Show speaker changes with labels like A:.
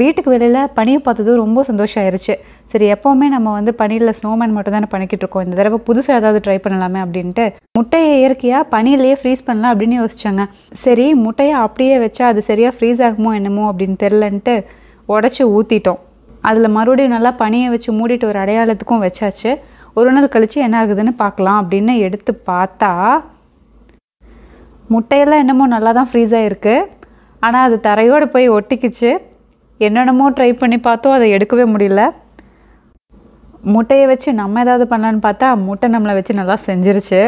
A: வீட்டுக்கு வெளியில் பனியை பார்த்ததும் ரொம்ப சந்தோஷம் ஆயிடுச்சு சரி எப்போவுமே நம்ம வந்து பனியில் ஸ்னோமேன் மட்டும் தானே பண்ணிக்கிட்டு இருக்கோம் இந்த தடவை புதுசாக ஏதாவது ட்ரை பண்ணலாமே அப்படின்ட்டு முட்டையை இயற்கையாக பனியிலேயே ஃப்ரீஸ் பண்ணலாம் அப்படின்னு யோசிச்சாங்க சரி முட்டையை அப்படியே வச்சா அது சரியாக ஃப்ரீஸ் ஆகுமோ என்னமோ அப்படின்னு தெரிலன்ட்டு உடச்சி ஊற்றிட்டோம் அதில் மறுபடியும் நல்லா பனியை வச்சு மூடிட்டு ஒரு அடையாளத்துக்கும் வச்சாச்சு ஒரு நாள் கழித்து என்ன ஆகுதுன்னு பார்க்கலாம் அப்படின்னு எடுத்து பார்த்தா முட்டையெல்லாம் என்னமோ நல்லா தான் ஃப்ரீஸ் ஆகிருக்கு ஆனால் அது தரையோடு போய் ஒட்டிக்கிச்சு என்னென்னமோ ட்ரை பண்ணி பார்த்தோம் அதை எடுக்கவே முடியல முட்டையை வச்சு நம்ம ஏதாவது பண்ணலான்னு பார்த்தா முட்டை நம்மளை வச்சு நல்லா செஞ்சிருச்சு